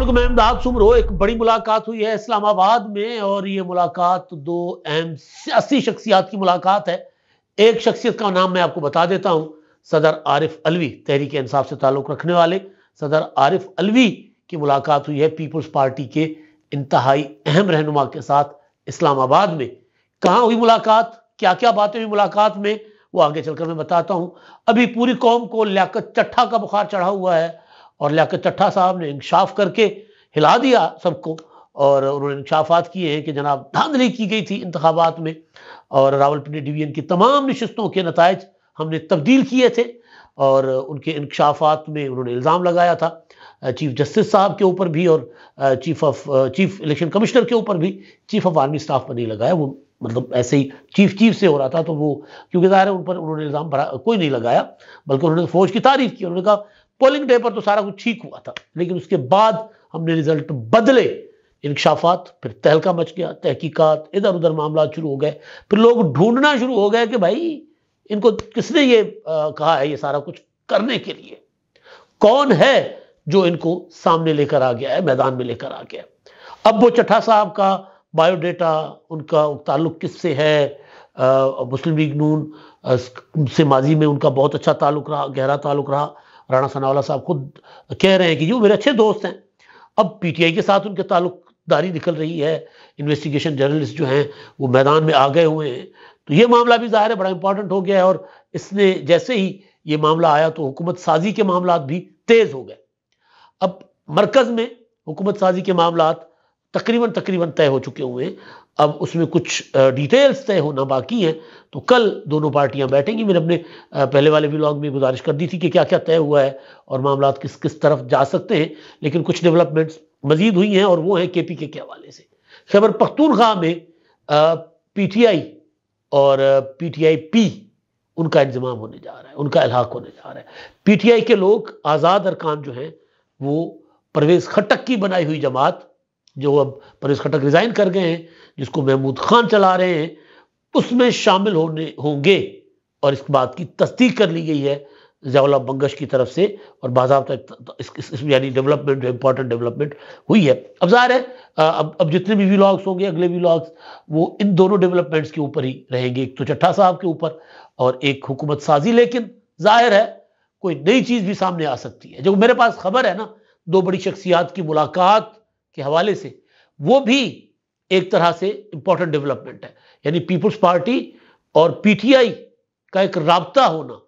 असलम मैं एक बड़ी मुलाकात हुई है इस्लामाबाद में और ये मुलाकात दो अहम सियासी शख्सियात की मुलाकात है एक शख्सियत का नाम मैं आपको बता देता हूँ सदर आरिफ अलवी तहरीक इंसाफ से ताल्लुक़ रखने वाले सदर आरिफ अलवी की मुलाकात हुई है पीपल्स पार्टी के इंतहाई अहम रहनुमा के साथ इस्लामाबाद में कहाँ हुई मुलाकात क्या क्या बातें हुई मुलाकात में वो आगे चलकर मैं बताता हूँ अभी पूरी कौम को लियाकत चट्ठा का बुखार चढ़ा हुआ है और लियाकत चट्ठा साहब ने इंकशाफ करके हिला दिया सबको और उन्होंने इंकशाफात किए हैं कि जनाब धांधली की गई थी इंतबात में और रावलपिंडी डिवीजन की तमाम नशस्तों के नतज हमने तब्दील किए थे और उनके इंकशाफात में उन्होंने इल्ज़ाम लगाया था चीफ जस्टिस साहब के ऊपर भी और chief of chief election commissioner के ऊपर भी चीफ ऑफ आर्मी स्टाफ पर नहीं लगाया वो मतलब ऐसे ही चीफ चीफ से हो रहा था तो वो क्योंकि ज़ाहिर है उन पर उन्होंने इल्ज़ाम भरा कोई नहीं लगाया बल्कि उन्होंने तो फौज की तारीफ की उन्होंने कहा पोलिंग डे पर तो सारा कुछ ठीक हुआ था लेकिन उसके बाद हमने रिजल्ट बदले इंकशाफात फिर तहलका मच गया तहकीकात इधर उधर मामला शुरू हो गए फिर लोग ढूंढना शुरू हो गए कि भाई इनको किसने ये आ, कहा है ये सारा कुछ करने के लिए कौन है जो इनको सामने लेकर आ गया है मैदान में लेकर आ गया अब वो चट्ठा साहब का बायोडेटा उनका ताल्लुक किससे है आ, मुस्लिम लीग नून से माजी में उनका बहुत अच्छा ताल्लुक रहा गहरा ताल्लुक रहा राणा सनावला साहब खुद कह रहे हैं कि ये मेरे अच्छे दोस्त हैं अब पीटीआई के साथ उनके ताल्लुकदारी निकल रही है इन्वेस्टिगेशन जर्नलिस्ट जो हैं वो मैदान में आ गए हुए हैं तो ये मामला भी ज़ाहिर है बड़ा इंपॉर्टेंट हो गया है और इसने जैसे ही ये मामला आया तो हुकूमत साजी के मामला भी तेज़ हो गए अब मरकज़ में हुकूमत साजी के मामला तकरीबन तकरीबन तय हो चुके हुए हैं अब उसमें कुछ डिटेल्स तय होना बाकी हैं तो कल दोनों पार्टियां बैठेंगी मैंने अपने पहले वाले ब्लॉग में गुजारिश कर दी थी कि क्या क्या तय हुआ है और मामला किस किस तरफ जा सकते हैं लेकिन कुछ डेवलपमेंट्स मजीद हुई हैं और वो हैं के पी के हवाले से खैबर पख्तूनखा में पी टी आई और पी टी आई पी उनका इंजमाम होने जा रहा है उनका अलहाक होने जा रहा है पी टी आई के लोग आज़ाद अरकान जो हैं वो परवेज़ खट्टक की बनाई हुई जमात जो अब परेश खटक रिज़ाइन कर गए हैं जिसको महमूद खान चला रहे हैं उसमें शामिल होने होंगे और इस बात की तस्दीक कर ली गई है जयाला बंगश की तरफ से और बाबा तो इस, इस, इस यानी डेवलपमेंट जो इंपॉर्टेंट डेवलपमेंट हुई है अब ज़ाहिर है अब अब जितने भी व्लॉग्स होंगे अगले व्लॉग्स वो इन दोनों डेवलपमेंट्स के ऊपर ही रहेंगे एक तो चट्ठा साहब के ऊपर और एक हुकूमत साजी लेकिन जाहिर है कोई नई चीज़ भी सामने आ सकती है जो मेरे पास खबर है ना दो बड़ी शख्सियात की मुलाकात के हवाले से वो भी एक तरह से इंपॉर्टेंट डेवलपमेंट है यानी पीपुल्स पार्टी और पीटीआई का एक रबता होना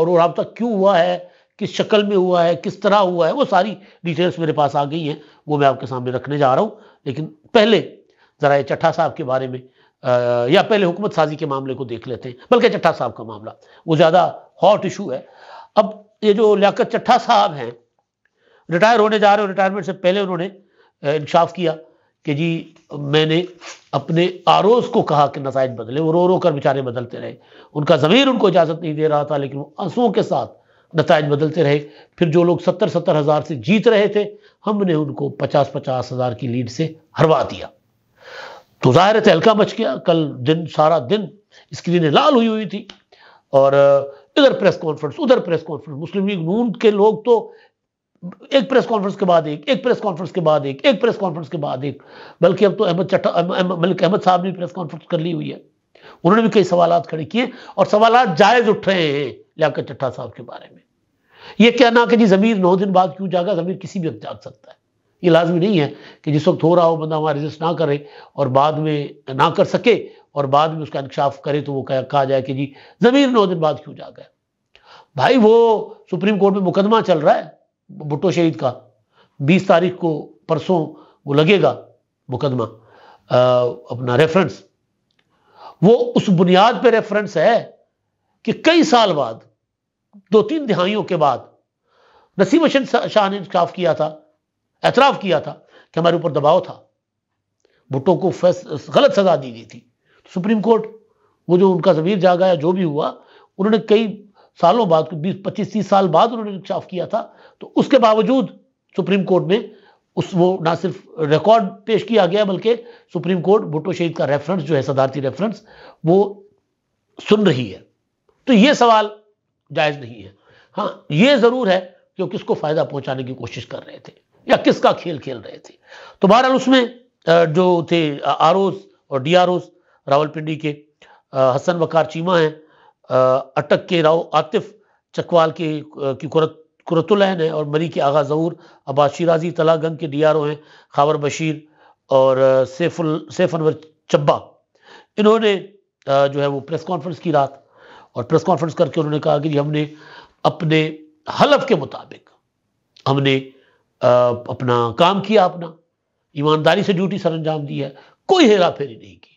और वो रबता क्यों हुआ है किस शक्ल में हुआ है किस तरह हुआ है वो सारी डिटेल्स मेरे पास आ गई हैं वो मैं आपके सामने रखने जा रहा हूँ लेकिन पहले ज़रा चट्ठा साहब के बारे में आ, या पहले हुकूमत साजी के मामले को देख लेते हैं बल्कि चट्ठा साहब का मामला वो ज़्यादा हॉट इशू है अब ये जो लियाकत चट्ठा साहब हैं रिटायर होने जा रहे हो रिटायरमेंट से पहले उन्होंने इंशाफ किया कि जी मैंने अपने आरोज को कहा कि नसाइज बदले वो रो रो कर बेचारे बदलते रहे उनका ज़मीर उनको इजाज़त नहीं दे रहा था लेकिन वो आंसुओं के साथ नतज बदलते रहे फिर जो लोग सत्तर सत्तर हज़ार से जीत रहे थे हमने उनको पचास पचास हज़ार की लीड से हरवा दिया तो ज़ाहिर तहलका मच गया कल दिन सारा दिन स्क्रीनें लाल हुई हुई थी और इधर प्रेस कॉन्फ्रेंस उधर press conference Muslim League Noon के लोग तो एक प्रेस कॉन्फ्रेंस के बाद एक एक प्रेस कॉन्फ्रेंस के बाद एक एक प्रेस कॉन्फ्रेंस के बाद एक बल्कि अब तो अहमद मलिक अहमद साहब ने प्रेस कॉन्फ्रेंस कर ली हुई है उन्होंने भी कई सवाल खड़े किए और सवाल जायज उठ रहे हैं लियाकत चट्टा साहब के बारे में ये कहना कि जी जमीर नौ दिन बाद क्यों जागा जमीर किसी भी वक्त जाग सकता है ये लाजमी नहीं है कि जिस वक्त हो रहा हो बंदा वहां रजिस्ट ना करे और बाद में ना कर सके और बाद में उसका इंकशाफ करे तो वो कहा जाए कि जी जमीर नौ दिन बाद क्यों जागा भाई वो सुप्रीम कोर्ट में मुकदमा चल रहा है भुट्टो शहीद का 20 तारीख को परसों वो लगेगा मुकदमा अपना रेफरेंस वो उस बुनियाद पे रेफरेंस है कि कई साल बाद दो तीन दिहाइयों के बाद नसीम हशन शाह ने इंसाफ किया था एतराफ़ किया था कि हमारे ऊपर दबाव था भुट्टो को फैस गलत सजा दी गई थी तो सुप्रीम कोर्ट वो जो उनका जमीर जागा या जो भी हुआ उन्होंने कई सालों बाद बीस पच्चीस तीस साल बाद उन्होंने रिक्शा ऑफ किया था तो उसके बावजूद सुप्रीम कोर्ट में उस वो ना सिर्फ रिकॉर्ड पेश किया गया बल्कि सुप्रीम कोर्ट भुट्टो शहीद का रेफरेंस जो है सदारती रेफरेंस वो सुन रही है तो ये सवाल जायज़ नहीं है हाँ ये ज़रूर है कि वो किसको फ़ायदा पहुंचाने की कोशिश कर रहे थे या किसका खेल खेल रहे थे तो बहरहाल उसमें जो थे आर और डी आर रावलपिंडी के हसन वकार चीमा हैं अटक के राव आतिफ चकवाल के की कुरतुलहन है और मरी के आगा जहूर अब्बास शिराजी तलागंग के डी आर ओ हैं खावर बशीर और सैफुल सैफ अनवर चब्बा इन्होंने जो है वो प्रेस कॉन्फ्रेंस की रात और प्रेस कॉन्फ्रेंस करके उन्होंने कहा कि हमने अपने हलफ के मुताबिक हमने अपना काम किया अपना ईमानदारी से ड्यूटी सर अंजाम दी है कोई हेरा फेरी नहीं की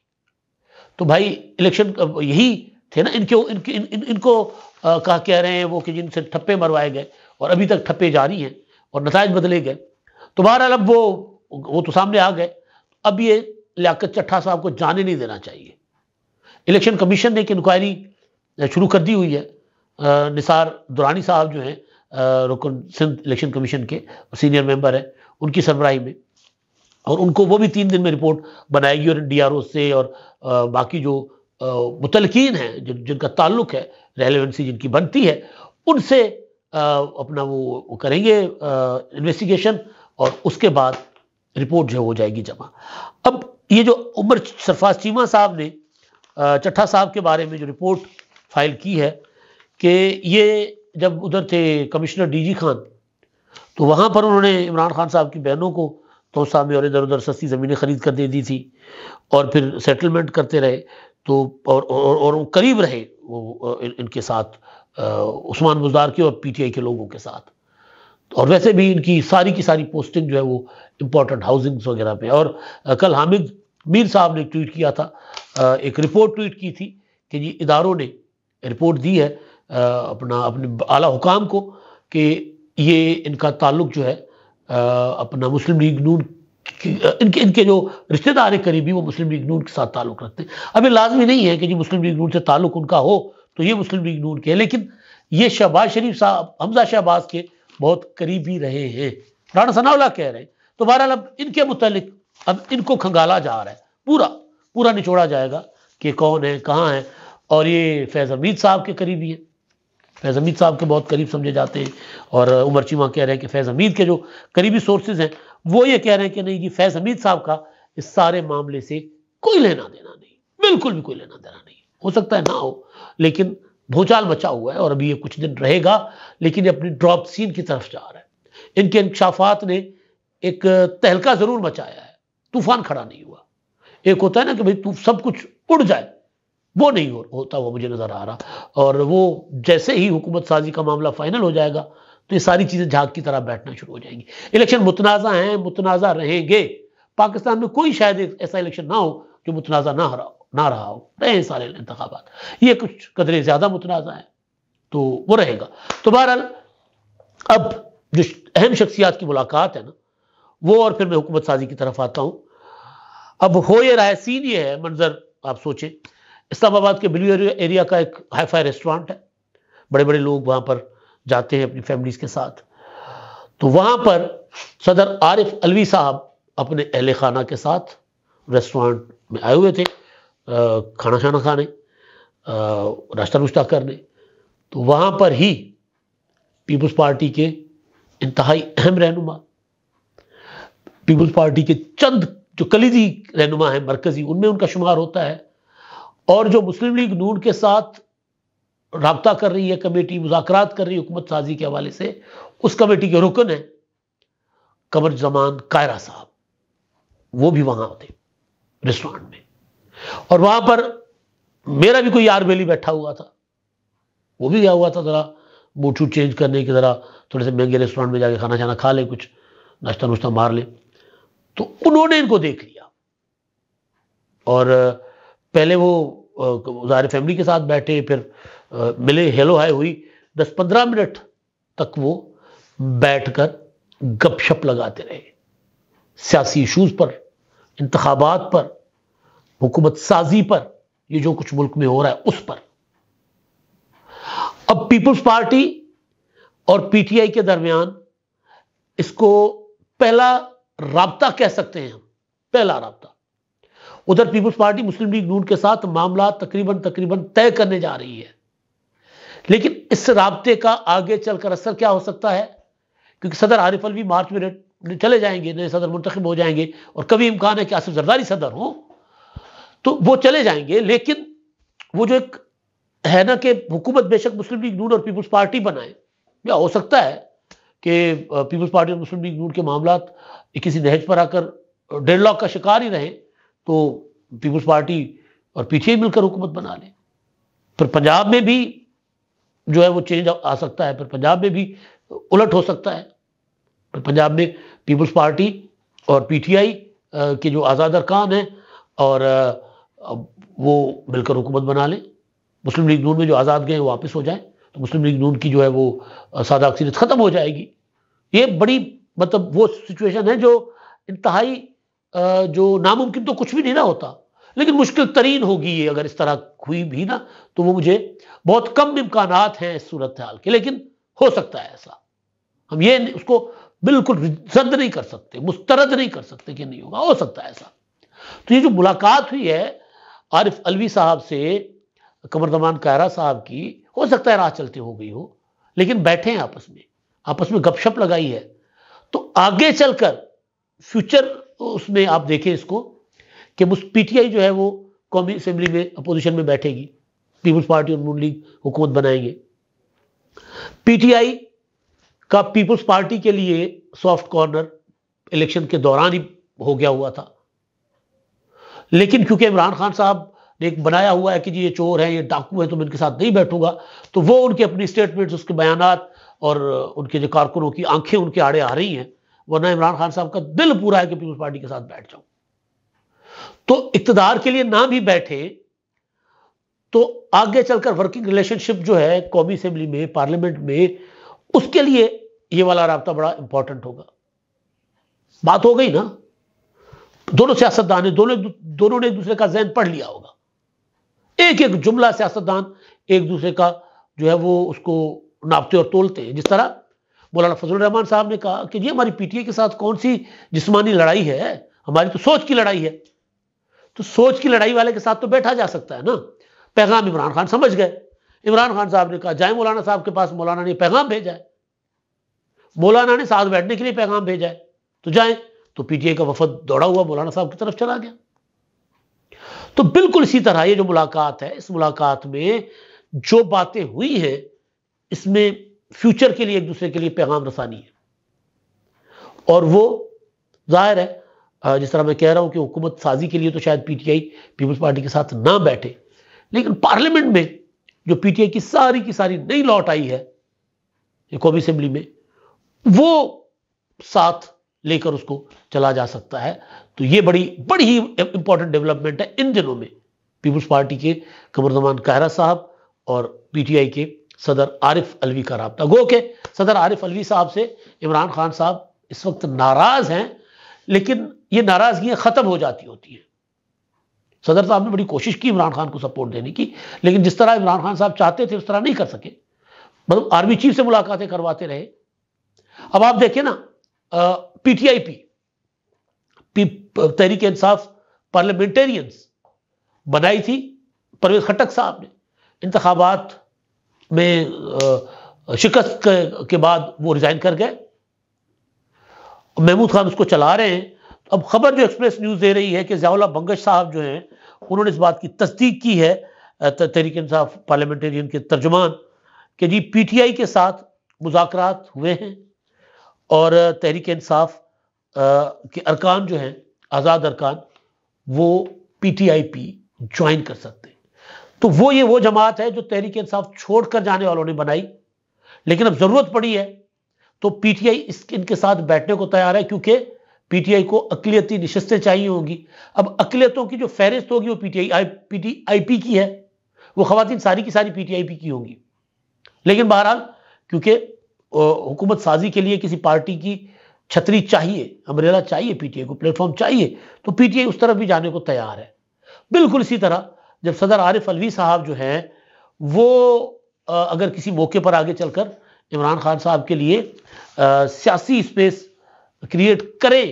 तो भाई इलेक्शन यही थे ना इनके इनके इन, इन, इनको कह कह रहे हैं वो कि जिनसे ठप्पे मरवाए गए और अभी तक ठप्पे जारी हैं और नतज बदले गए तो बहरहाल अब वो वो तो सामने आ गए अब ये लियाकत चट्ठा साहब को जाने नहीं देना चाहिए इलेक्शन कमीशन ने एक इंक्वायरी शुरू कर दी हुई है निसार दुरानी साहब जो हैं रुकन सिंध इलेक्शन कमीशन के सीनियर मेंबर हैं उनकी सरबराही में और उनको वो भी तीन दिन में रिपोर्ट बनाएगी और डी से और बाकी जो मुतलकिन हैं जिन जिनका ताल्लुक है रेलिवेंसी जिनकी बनती है उनसे अपना वो करेंगे इन्वेस्टिगेशन और उसके बाद रिपोर्ट जो हो जाएगी जमा अब ये जो उमर सरफाज चीमा साहब ने चट्ठा साहब के बारे में जो रिपोर्ट फाइल की है कि ये जब उधर थे कमिश्नर डीजी खान तो वहाँ पर उन्होंने इमरान खान साहब की बहनों को तो सामने और इधर उधर सस्ती ज़मीनें खरीद कर दे दी थी और फिर सेटलमेंट करते रहे तो और और, और वो करीब रहे वो इन, इनके साथ उस्मान बुजार के और पीटीआई के लोगों के साथ और वैसे भी इनकी सारी की सारी पोस्टिंग जो है वो इम्पोर्टेंट हाउसिंग्स वगैरह पे और कल हामिद मीर साहब ने ट्वीट किया था एक रिपोर्ट ट्वीट की थी कि जी इदारों ने रिपोर्ट दी है अपना अपने आला हुकाम को कि ये इनका ताल्लुक जो है अपना मुस्लिम लीग नून इनके इनके जो रिश्तेदार हैं करीबी वो मुस्लिम लीग नून के साथ ताल्लुक रखते हैं अब ये लाजमी नहीं है कि जी मुस्लिम लीग नून से ताल्लुक उनका हो तो ये मुस्लिम लीग नून के हैं लेकिन ये शहबाज शरीफ साहब हमजा शहबाज के बहुत करीबी रहे हैं राणा सनावला कह रहे हैं तो बहरहाल अब इनके मतलब अब इनको खंगाला जा रहा है पूरा पूरा निचोड़ा जाएगा कि कौन है कहाँ है और ये फैज़ हमीद साहब के करीबी हैं फैज़ हमीद साहब के बहुत करीब समझे जाते हैं और उमर चीमा कह रहे हैं कि फैज़ हमीद के जो करीबी सोर्सेज हैं वो ये कह रहे हैं कि नहीं जी फैज़ हमीद साहब का इस सारे मामले से कोई लेना देना नहीं बिल्कुल भी कोई लेना देना नहीं हो सकता है ना हो लेकिन भूचाल बचा हुआ है और अभी ये कुछ दिन रहेगा लेकिन ये अपनी ड्रॉप सीन की तरफ जा रहा है इनके इंकशाफात ने एक तहलका ज़रूर मचाया है तूफान खड़ा नहीं हुआ एक होता है ना कि भाई सब कुछ उड़ जाए वो नहीं हो, होता हुआ मुझे नज़र आ रहा और वो जैसे ही हुकूमत साजी का मामला फाइनल हो जाएगा तो ये सारी चीज़ें झाग की तरह बैठना शुरू हो जाएंगी इलेक्शन मुतनाज़ा हैं मुतनाज़ा रहेंगे पाकिस्तान में कोई शायद ऐसा इलेक्शन ना हो जो मुतनाज़ा ना हरा ना रहा हो रहे सारे इंतबात ये कुछ कदरे ज़्यादा मुतनाज़ा है तो वो रहेगा तो बहरहाल अब जो अहम शख्सियात की मुलाकात है ना वो और फिर मैं हुकूमत साजी की तरफ आता हूं अब हो ये रायसीन ये है मंजर आप सोचें इस्लामाबाद के ब्लू एरिया का एक हाई फाई रेस्टोरेंट है बड़े बड़े लोग वहाँ पर जाते हैं अपनी फैमिलीज के साथ तो वहाँ पर सदर आरिफ अलवी साहब अपने अहल खाना के साथ रेस्टोरेंट में आए हुए थे खाना शाना खाने नाश्ता नुश्ता करने तो वहाँ पर ही पीपल्स पार्टी के इंतहाई अहम रहनुमा पीपल्स पार्टी के चंद जो कलीदी रहनुमा हैं मरकजी उनमें उनका शुमार होता है और जो मुस्लिम लीग नून के साथ रबता कर रही है कमेटी मुजाकर कर रही है हुकूमत साजी के हवाले से उस कमेटी के रुकन है कमर जमान कायरा साहब वो भी वहां होते रेस्टोरेंट में और वहां पर मेरा भी कोई यार बेली बैठा हुआ था वो भी गया हुआ था ज़रा मोटू चेंज करने की ज़रा थोड़े से महंगे रेस्टोरेंट में जाके खाना छाना खा ले कुछ नाश्ता नुश्ता मार ले तो उन्होंने इनको देख लिया और पहले वो ज़ाहिर फैमिली के साथ बैठे फिर मिले हेलो हाय हुई दस पंद्रह मिनट तक वो बैठकर गपशप लगाते रहे सियासी इशूज़ पर इंतबात पर हुकूमत साजी पर ये जो कुछ मुल्क में हो रहा है उस पर अब पीपल्स पार्टी और पीटीआई के दरमियान इसको पहला रबता कह सकते हैं हम पहला रबता उधर people's party Muslim League Noon के साथ मामला तकरीबन तकरीबन तय करने जा रही है लेकिन इस रबते का आगे चलकर असर क्या हो सकता है क्योंकि सदर आरिफ अलवी मार्च में चले जाएंगे नए सदर मुंतब हो जाएंगे और कभी इम्कान है कि आसिफ जरदारी सदर हो तो वो चले जाएंगे लेकिन वो जो एक है ना कि हुकूमत बेशक मुस्लिम लीग नून और पीपुल्स पार्टी बनाए या हो सकता है कि पीपुल्स पार्टी और मुस्लिम लीग नून के मामला किसी नहज पर आकर डेडलॉक का शिकार ही रहें तो पीपुल्स पार्टी और पीछे मिलकर हुकूमत बना लें फिर पंजाब में भी जो है वो चेंज आ सकता है फिर पंजाब में भी उलट हो सकता है फिर पंजाब में पीपुल्स पार्टी और पीटीआई के जो आज़ाद अरकान हैं और वो मिलकर हुकूमत बना लें मुस्लिम लीग नून में जो आज़ाद गए वापस हो जाए तो मुस्लिम लीग नून की जो है वो सादा अक्सरियत ख़त्म हो जाएगी ये बड़ी मतलब वो सिचुएशन है जो इंतहाई जो नामुमकिन तो कुछ भी नहीं ना होता लेकिन मुश्किल तरीन होगी ये अगर इस तरह हुई भी ना तो वो मुझे बहुत कम इम्कान हैं इस सूरत हाल के लेकिन हो सकता है ऐसा हम ये उसको बिल्कुल जद नहीं कर सकते मुस्तरद नहीं कर सकते कि नहीं होगा हो सकता है ऐसा तो ये जो मुलाकात हुई है आरिफ अलवी साहब से कमर दमान कायरा साहब की हो सकता है राह चलते हो गई हो लेकिन बैठे हैं आपस में आपस में गपशप लगाई है तो आगे चलकर फ्यूचर तो उसमें आप देखें इसको कि पीटीआई जो है वो कौमी असेंबली में अपोजिशन में बैठेगी पीपल्स पार्टी और नून लीग हुकूमत बनाएंगे पीटीआई का पीपल्स पार्टी के लिए सॉफ्ट कॉर्नर इलेक्शन के दौरान ही हो गया हुआ था लेकिन क्योंकि इमरान खान साहब ने एक बनाया हुआ है कि जी ये चोर है ये डाकू है तो मैं इनके साथ नहीं बैठूंगा तो वो उनके अपनी स्टेटमेंट्स उसके बयान और उनके जो कारकुनों की आंखें उनके आड़े आ रही हैं वरना इमरान खान साहब का दिल पूरा है कि पीपल्स पार्टी के साथ बैठ जाऊं तो इकतदार के लिए ना भी बैठे तो आगे चलकर वर्किंग रिलेशनशिप जो है कौमी असेंबली में पार्लियामेंट में उसके लिए ये वाला रहा बड़ा इंपॉर्टेंट होगा बात हो गई ना दोनों सियासतदान ने दोनों दोनों ने एक दूसरे का जहन पढ़ लिया होगा एक एक जुमला सियासतदान एक दूसरे का जो है वो उसको नापते और तोलते हैं जिस तरह मौलाना फजल रहमान साहब ने कहा कि जी हमारी पीटीए के साथ कौन सी जिस्मानी लड़ाई है हमारी तो सोच की लड़ाई है तो सोच की लड़ाई वाले के साथ तो बैठा जा सकता है ना पैगाम इमरान खान समझ गए इमरान खान साहब ने कहा जाए मौलाना साहब के पास मौलाना ने पैगाम भेजा है मौलाना ने साथ बैठने के लिए पैगाम भेजा है तो जाए तो पीटीए का वफद दौड़ा हुआ मौलाना साहब की तरफ चला गया तो बिल्कुल इसी तरह ये जो मुलाकात है इस मुलाकात में जो बातें हुई हैं इसमें फ्यूचर के लिए एक दूसरे के लिए पैगाम रसानी है और वो जाहिर है जिस तरह मैं कह रहा हूं कि हुकूमत साजी के लिए तो शायद पीटीआई पीपल्स पार्टी के साथ ना बैठे लेकिन पार्लियामेंट में जो पीटीआई की सारी की सारी नई लौट आई है कौमी असेंबली में वो साथ लेकर उसको चला जा सकता है तो ये बड़ी बड़ी ही इंपॉर्टेंट डेवलपमेंट है इन दिनों में पीपुल्स पार्टी के कमर जमान कायरा साहब और पीटीआई के सदर आरिफ अलवी का रबता गो के सदर आरिफ अलवी साहब से इमरान खान साहब इस वक्त नाराज़ हैं लेकिन ये नाराजगियां ख़त्म हो जाती होती हैं सदर साहब ने बड़ी कोशिश की इमरान खान को सपोर्ट देने की लेकिन जिस तरह इमरान खान साहब चाहते थे उस तरह नहीं कर सके मतलब आर्मी चीफ से मुलाकातें करवाते रहे अब आप देखें ना पीटीआईपी पी, तहरीक इंसाफ पार्लियामेंटेरियंस बनाई थी परवेज खटक साहब ने इंतबात में शिकस्त के बाद वो रिज़ाइन कर गए महमूद खान उसको चला रहे हैं तो अब खबर जो एक्सप्रेस न्यूज़ दे रही है कि जयाउल्ला बंगश साहब जो हैं उन्होंने इस बात की तस्दीक की है तहरीक इंसाफ पार्लियामेंटेरियन के तर्जुमान कि जी पी टी आई के साथ मुजाकर हुए हैं और तहरीक इंसाफ के अरकान जो हैं आज़ाद अरकान वो P T I P join कर सकते हैं तो वो ये वो जमात है जो तहरीक इंसाफ छोड़कर जाने वालों ने बनाई लेकिन अब जरूरत पड़ी है तो पीटीआई इनके साथ बैठने को तैयार है क्योंकि पीटीआई को अकलियती नशस्तें चाहिए होंगी अब अकलीतों की जो फहरिस्त होगी वो पीटीआई पीटी आई पी की है वो खातन सारी की सारी पीटीआई पी की होंगी लेकिन बहरहाल क्योंकि हुकूमत साजी के लिए किसी पार्टी की छतरी चाहिए अमरेला चाहिए पीटीआई को प्लेटफॉर्म चाहिए तो पीटीआई उस तरफ भी जाने को तैयार है बिल्कुल इसी तरह जब सदर आरिफ अलवी साहब जो हैं वो अगर किसी मौके पर आगे चलकर इमरान खान साहब के लिए सियासी स्पेस क्रिएट करें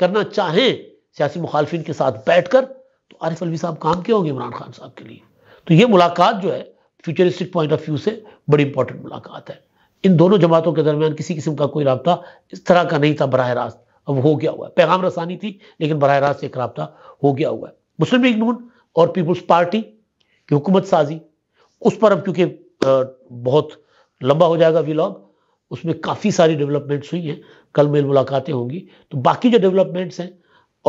करना चाहें सियासी मुखालफिन के साथ बैठ कर तो आरिफ अलवी साहब काम के होंगे इमरान खान साहब के लिए तो ये मुलाकात जो है फ्यूचरिस्टिक पॉइंट ऑफ व्यू से बड़ी इंपॉर्टेंट मुलाकात है इन दोनों जमातों के दरमियान किसी किस्म का कोई रबता इस तरह का नहीं था बरह रास्त अब हो गया हुआ है पैगाम रसानी थी लेकिन बरह रास्त एक रबता हो गया हुआ है मुस्लिम लीग नून और पीपुल्स पार्टी की हुकूमत साजी उस पर अब क्योंकि बहुत लंबा हो जाएगा व्लॉग उसमें काफ़ी सारी डेवलपमेंट्स हुई हैं कल मेल मुलाकातें होंगी तो बाकी जो डेवलपमेंट्स हैं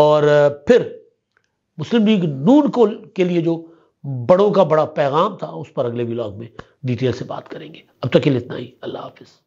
और फिर मुस्लिम लीग नून को के लिए जो बड़ों का बड़ा पैगाम था उस पर अगले व्लॉग में डिटेल से बात करेंगे अब तक के लिए इतना ही अल्लाह हाफिज़